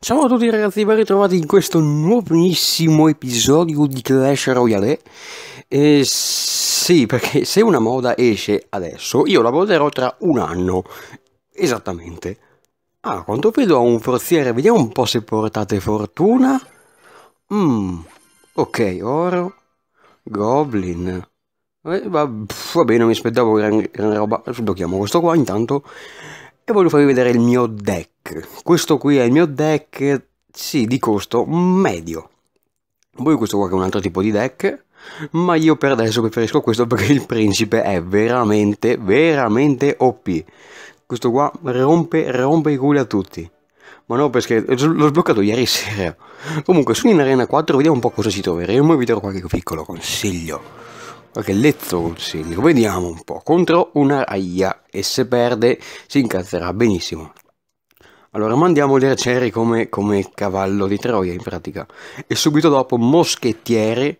Ciao a tutti ragazzi, ben ritrovati in questo nuovissimo episodio di Clash Royale E sì, perché se una moda esce adesso, io la voterò tra un anno Esattamente Ah, quanto vedo a un forziere, vediamo un po' se portate fortuna Mmm, ok, oro Goblin eh, va, va, bene, non mi aspettavo gran, gran roba Sblocchiamo questo qua intanto e voglio farvi vedere il mio deck. Questo qui è il mio deck, sì, di costo medio. Poi questo qua è un altro tipo di deck, ma io per adesso preferisco questo perché il principe è veramente, veramente OP. Questo qua rompe, rompe i culi a tutti. Ma no, perché l'ho sbloccato ieri sera. Comunque, sono in Arena 4, vediamo un po' cosa ci troveremo e vi darò qualche piccolo consiglio. Lezzo Consiglio. Vediamo un po'. Contro una Raia e se perde si incazzerà benissimo. Allora mandiamo Derceri come, come cavallo di Troia in pratica. E subito dopo Moschettiere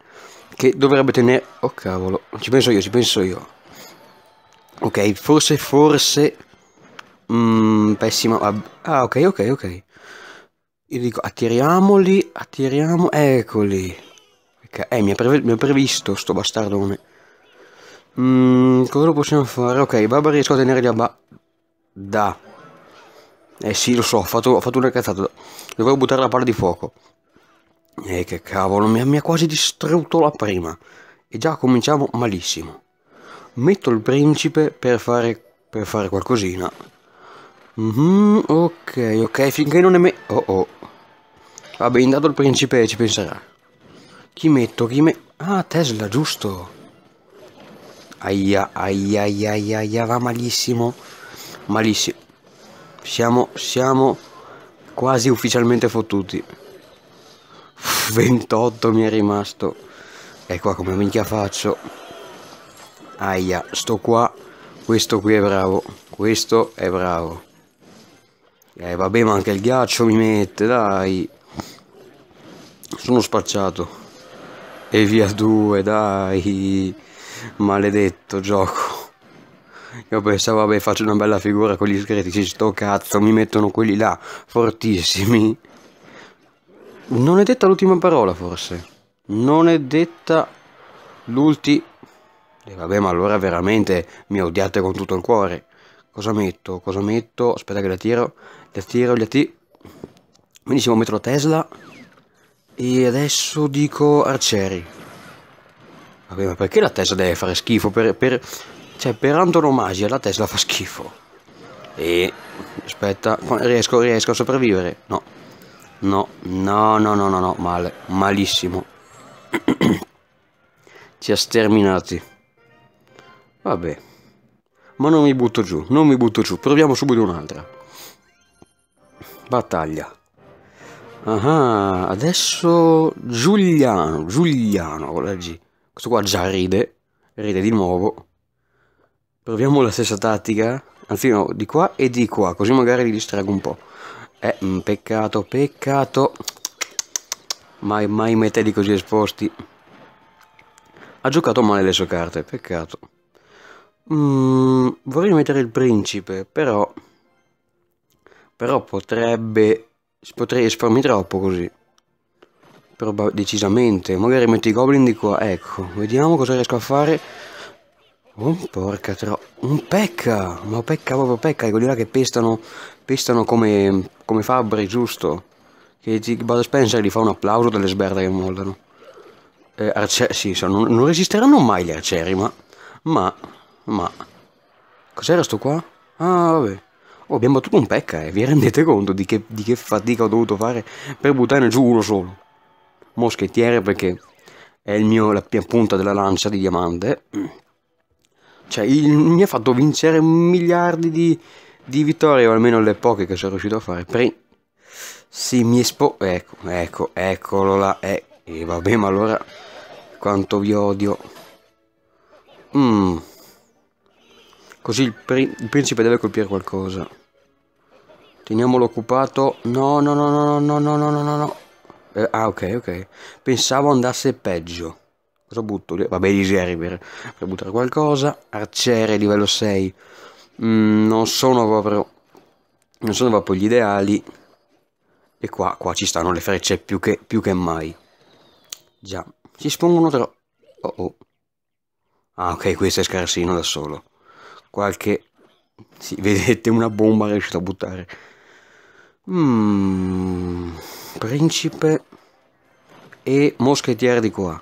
che dovrebbe tenere... Oh cavolo, ci penso io, ci penso io. Ok, forse, forse... Mm, pessima... Ah, ah ok, ok, ok. Io dico attiriamoli, attiriamo... Eccoli. Eh, mi ha, previsto sto bastardone. Mm, cosa lo possiamo fare? Ok, Barbara riesco a tenere gli abba... Da. Eh sì, lo so, ho fatto, ho fatto una cazzata. Dovevo buttare la palla di fuoco. E eh, che cavolo, mi ha, mi ha quasi distrutto la prima. E già cominciamo malissimo. Metto il principe per fare, per fare qualcosina. Mm -hmm, ok, ok, finché non è me... Oh oh. Vabbè, intanto il principe ci penserà. Chi metto? Chi me... Ah, Tesla, giusto. Aia, aia, aia, aia, aia, va malissimo. Malissimo. Siamo, siamo quasi ufficialmente fottuti. 28 mi è rimasto. E qua come minchia faccio? Aia, sto qua. Questo qui è bravo. Questo è bravo. Eh vabbè, ma anche il ghiaccio mi mette, dai. Sono spacciato. E via due, dai. Maledetto gioco. Io pensavo, vabbè, faccio una bella figura con gli sgretici, sto cazzo, mi mettono quelli là, fortissimi. Non è detta l'ultima parola, forse. Non è detta l'ultima... E eh, vabbè, ma allora veramente mi odiate con tutto il cuore. Cosa metto? Cosa metto? Aspetta che la tiro. La tiro, gli tiro. Benissimo, metto la Tesla. E adesso dico Arcieri. Vabbè, ma perché la Tesla deve fare schifo? Per, per, cioè, per antonomasia la Tesla fa schifo. E... Aspetta, riesco, riesco a sopravvivere? No. No, no, no, no, no, no, male. Malissimo. Ci ha sterminati. Vabbè. Ma non mi butto giù, non mi butto giù. Proviamo subito un'altra. Battaglia. Ah, ah adesso Giuliano, Giuliano con la G. Questo qua già ride, ride di nuovo. Proviamo la stessa tattica, anzi no, di qua e di qua, così magari li distraggo un po'. Eh, mm, peccato, peccato. Mai, mai metterli così esposti. Ha giocato male le sue carte, peccato. Mm, vorrei mettere il principe, però... Però potrebbe... Potrei espormi troppo così. Però decisamente. Magari metto i goblin di qua. Ecco, vediamo cosa riesco a fare. Oh, porca tro... Un pecca! Ma pecca proprio pecca. quelli là che pestano, pestano come, come fabbri, giusto? Che ti, Bud Spencer gli fa un applauso delle sberde che moldano Eh, arcieri, sì, so, non, non, resisteranno mai gli arcieri, ma... Ma... Ma... Cos'era sto qua? Ah, vabbè. Oh, abbiamo battuto un pecca, eh. Vi rendete conto di che, di che fatica ho dovuto fare per buttare giù uno solo? moschettiere perché è il mio, la mia punta della lancia di diamante. Cioè, il, mi ha fatto vincere miliardi di, di, vittorie, o almeno le poche che sono riuscito a fare. Pre- sì, mi espo... Ecco, ecco, eccolo là. Eh, e vabbè, ma allora quanto vi odio. Mm. Così il, pri il, principe deve colpire qualcosa. Teniamolo occupato. No, no, no, no, no, no, no, no, no, no. Eh, ah, ok, ok. Pensavo andasse peggio. Cosa butto? Vabbè, di Geriver. Per buttare qualcosa. Arciere, livello 6. Mm, non sono proprio... Non sono proprio gli ideali. E qua, qua ci stanno le frecce più che, più che mai. Già. Si spongono troppo. Oh oh. Ah, ok, questo è scarsino da solo. Qualche... Sì, vedete, una bomba riuscita a buttare. Mm, principe e moschettiere di qua.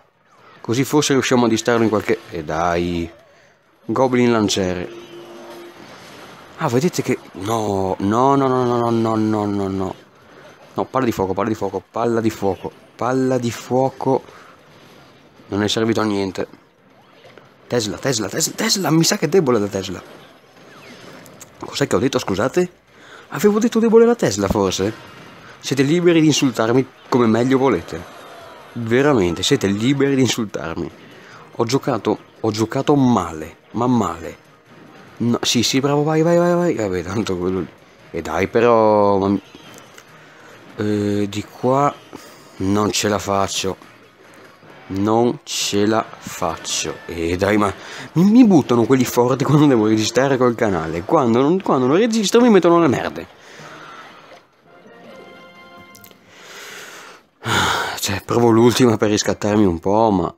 Così forse riusciamo a distrarlo in qualche... E dai... Goblin lanciere. Ah, vedete che... No, no, no, no, no, no, no, no, no. No, palla di fuoco, palla di fuoco, palla di fuoco, palla di fuoco. Non è servito a niente. Tesla, Tesla, Tesla, Tesla, mi sa che è debole la Tesla. Cos'è che ho detto, scusate? Avevo detto debole la Tesla, forse? Siete liberi di insultarmi come meglio volete veramente siete liberi di insultarmi. Ho giocato, ho giocato male, ma male. No, sì, sì, bravo, vai, vai, vai, vai. Vabbè, tanto quello lì. E dai, però... Ma... Eh, di qua non ce la faccio. Non ce la faccio. E dai, ma mi, mi buttano quelli forti quando devo registrare col canale. Quando non, quando non registro mi mettono le merde. Cioè, provo l'ultima per riscattarmi un po', ma...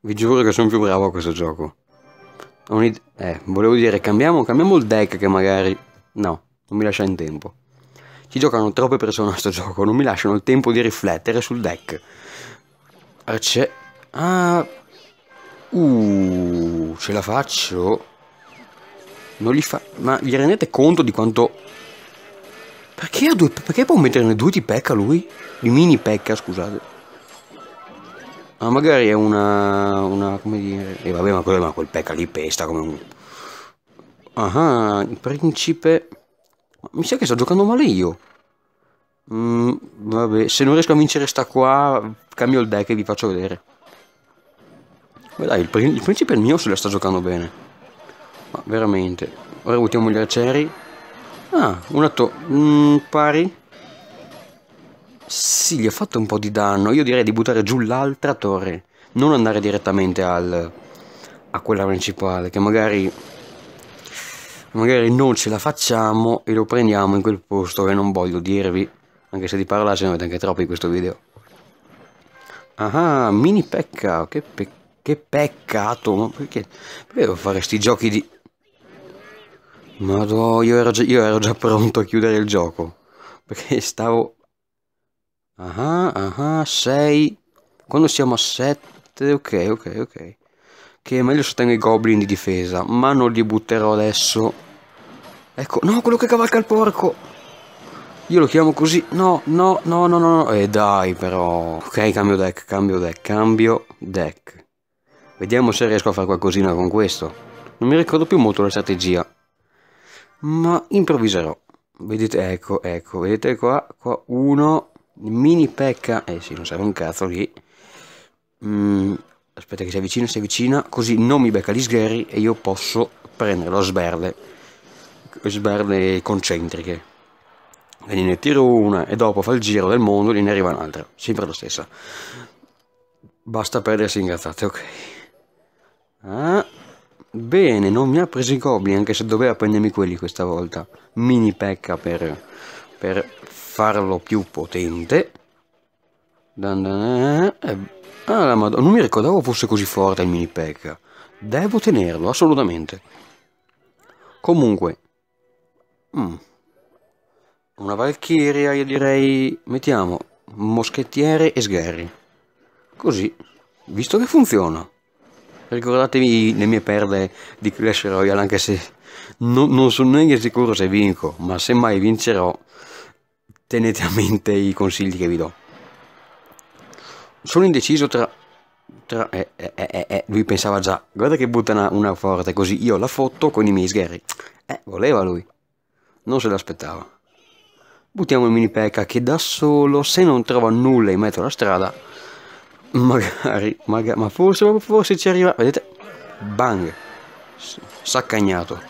Vi giuro che sono più bravo a questo gioco. Eh, volevo dire, cambiamo, cambiamo il deck che magari... No, non mi lascia in tempo. Ci giocano troppe persone a questo gioco, non mi lasciano il tempo di riflettere sul deck. Arce... Ah, ah... Uh, ce la faccio? Non li fa... Ma vi rendete conto di quanto perché, due, perché può metterne due di pecca lui? Di mini pecca, scusate. Ma ah, magari è una... una come dire... E eh, vabbè, ma quel, ma quel pecca lì pesta come un... Ah, ah, il principe... Mi sa che sto giocando male io. Mm, vabbè, se non riesco a vincere sta qua, cambio il deck e vi faccio vedere. Beh dai, il, pr il principe mio se la sta giocando bene. Ma veramente. Ora buttiamo gli arcieri. Ah, un atto mm, pari. Sì, gli ho fatto un po' di danno. Io direi di buttare giù l'altra torre. Non andare direttamente al, a quella principale, che magari... Magari non ce la facciamo e lo prendiamo in quel posto che non voglio dirvi. Anche se di parlarci ne avete anche troppi in questo video. Ah, ah, mini pecca. Che, pe che peccato. Ma perché, perché devo fare questi giochi di... Ma io ero, già, io ero già pronto a chiudere il gioco. Perché stavo... Ah ah, 6... Quando siamo a 7... Ok, ok, ok. Che è meglio sostengo i goblin di difesa, ma non li butterò adesso. Ecco, no, quello che cavalca il porco! Io lo chiamo così. No, no, no, no, no, no. E eh, dai, però. Ok, cambio deck, cambio deck, cambio deck. Vediamo se riesco a fare qualcosina con questo. Non mi ricordo più molto la strategia ma improvviserò. Vedete, ecco, ecco, vedete qua, qua uno, mini pecca, eh sì, non serve un cazzo lì. Mm, aspetta che si avvicina, si avvicina, così non mi becca gli sgherri e io posso prenderlo a sberle, sberle concentriche. Quindi ne tiro una e dopo fa il giro del mondo e ne arriva un'altra, sempre la stessa. Basta perdersi ingrazzate, ok. Ah, Bene, non mi ha preso i goblin, anche se doveva prendermi quelli questa volta. Mini pecca per, per farlo più potente. Eh, ah, madonna, non mi ricordavo fosse così forte il mini pecca. Devo tenerlo, assolutamente. Comunque. Mm. Una valchiria, io direi... Mettiamo moschettiere e sgherri. Così. Visto che funziona. Ricordatevi le mie perle di Clash Royale, anche se non, non sono neanche sicuro se vinco, ma se mai vincerò, tenete a mente i consigli che vi do. Sono indeciso tra... tra eh, eh, eh, eh, eh lui pensava già, guarda che butta una, una forte, così io la foto con i miei sgherri. Eh, voleva lui. Non se l'aspettava. Buttiamo il mini pecca che da solo, se non trova nulla in mezzo alla strada, Magari, magari, ma forse, forse ci arriva. Vedete? Bang! Saccagnato.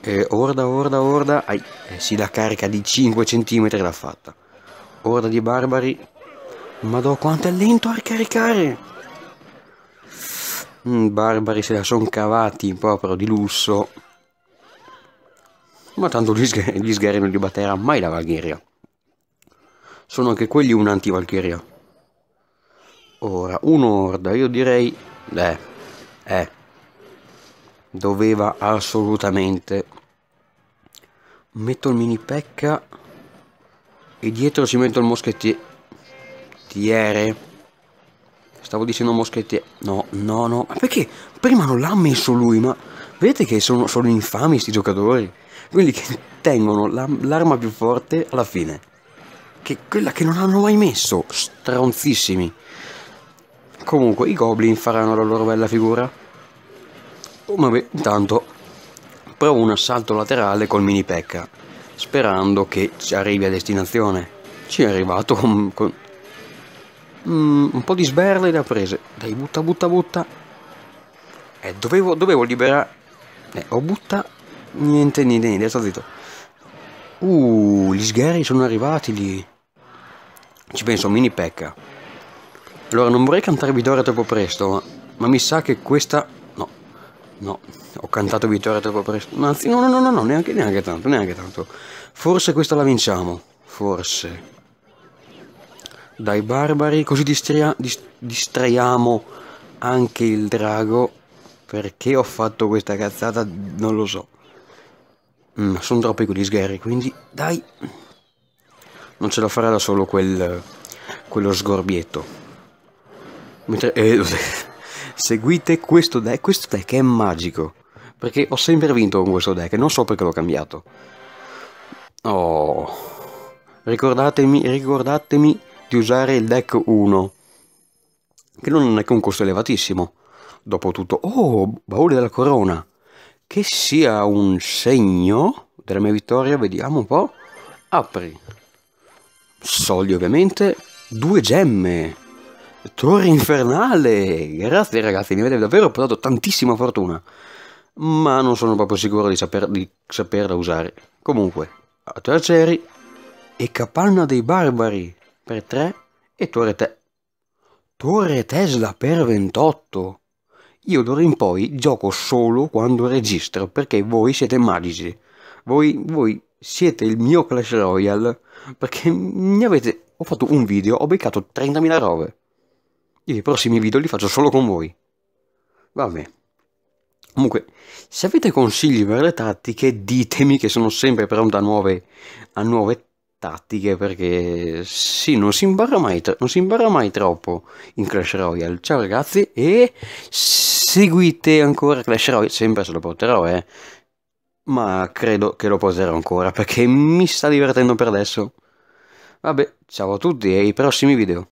E orda, orda, orda. Ai, eh, si dà carica di 5 cm l'ha fatta. Orda di barbari. Madò, quanto è lento a caricare! Mm, barbari se la son cavati proprio di lusso. Ma tanto gli, sg gli sgherri non li batterà mai la Valgheria. Sono anche quelli unanti valkyria Ora, un'orda, io direi... beh eh. Doveva assolutamente... Metto il mini pecca e dietro si metto il moschettiere. Stavo dicendo moschettiere. No, no, no. Ma perché? Prima non l'ha messo lui, ma... Vedete che sono, sono infami questi giocatori? Quelli che tengono l'arma più forte alla fine. Che quella che non hanno mai messo. Stronzissimi. Comunque i goblin faranno la loro bella figura. Oh, intanto provo un assalto laterale col mini pecca, sperando che ci arrivi a destinazione. Ci è arrivato con... con... Mm, un po' di sberle le ha prese. Dai, butta, butta, butta. Eh, dovevo, dovevo liberare... Eh, ho butta... Niente, niente, niente, sto zitto. Uh, gli sgherri sono arrivati lì. Ci penso, mini pecca. Allora, non vorrei cantare Vittoria troppo presto, ma, ma, mi sa che questa... No, no, ho cantato Vittoria troppo presto. No, anzi, no, no, no, no, no neanche, neanche tanto, neanche tanto. Forse questa la vinciamo, forse. Dai barbari, così distria, dist, distraiamo anche il drago. Perché ho fatto questa cazzata, non lo so. Mm, sono troppi quegli sgherri, quindi dai. Non ce la farà da solo quel, quello sgorbietto. Mentre, eh, seguite questo deck, questo deck è magico, perché ho sempre vinto con questo deck, non so perché l'ho cambiato. Oh, ricordatemi, ricordatemi di usare il deck 1, che non è che un costo elevatissimo. Dopotutto, oh, baule della corona, che sia un segno della mia vittoria, vediamo un po'. Apri, soldi ovviamente, due gemme Torre Infernale! Grazie ragazzi, mi avete davvero portato tantissima fortuna. Ma non sono proprio sicuro di, saper, di saperla usare. Comunque, a Terceri e Capanna dei Barbari per 3 e Torre Te... Torre Tesla per 28. Io d'ora in poi gioco solo quando registro, perché voi siete magici. Voi, voi siete il mio Clash Royale, perché mi avete... Ho fatto un video, ho beccato 30.000 robe. I prossimi video li faccio solo con voi. Vabbè. Comunque, se avete consigli per le tattiche, ditemi che sono sempre pronto a nuove, a nuove tattiche, perché sì, non si, imbarra mai, non si imbarra mai troppo in Clash Royale. Ciao ragazzi e seguite ancora Clash Royale, sempre se lo porterò, eh. Ma credo che lo poserò ancora, perché mi sta divertendo per adesso. Vabbè, ciao a tutti e ai prossimi video.